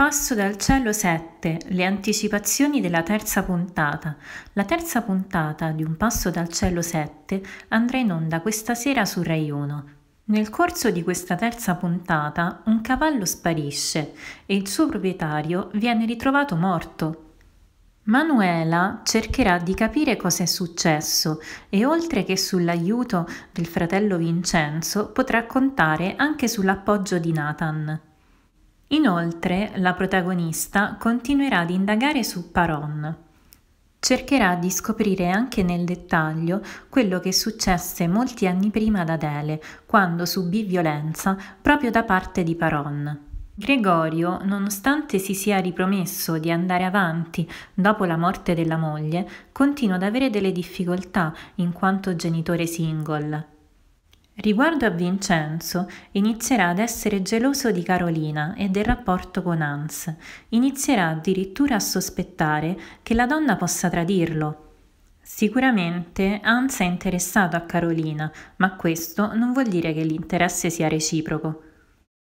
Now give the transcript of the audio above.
passo dal cielo 7, le anticipazioni della terza puntata. La terza puntata di Un passo dal cielo 7 andrà in onda questa sera su Rai 1. Nel corso di questa terza puntata un cavallo sparisce e il suo proprietario viene ritrovato morto. Manuela cercherà di capire cosa è successo e oltre che sull'aiuto del fratello Vincenzo potrà contare anche sull'appoggio di Nathan. Inoltre, la protagonista continuerà ad indagare su Paron. Cercherà di scoprire anche nel dettaglio quello che successe molti anni prima ad Adele, quando subì violenza proprio da parte di Paron. Gregorio, nonostante si sia ripromesso di andare avanti dopo la morte della moglie, continua ad avere delle difficoltà in quanto genitore single. Riguardo a Vincenzo, inizierà ad essere geloso di Carolina e del rapporto con Hans. Inizierà addirittura a sospettare che la donna possa tradirlo. Sicuramente Hans è interessato a Carolina, ma questo non vuol dire che l'interesse sia reciproco.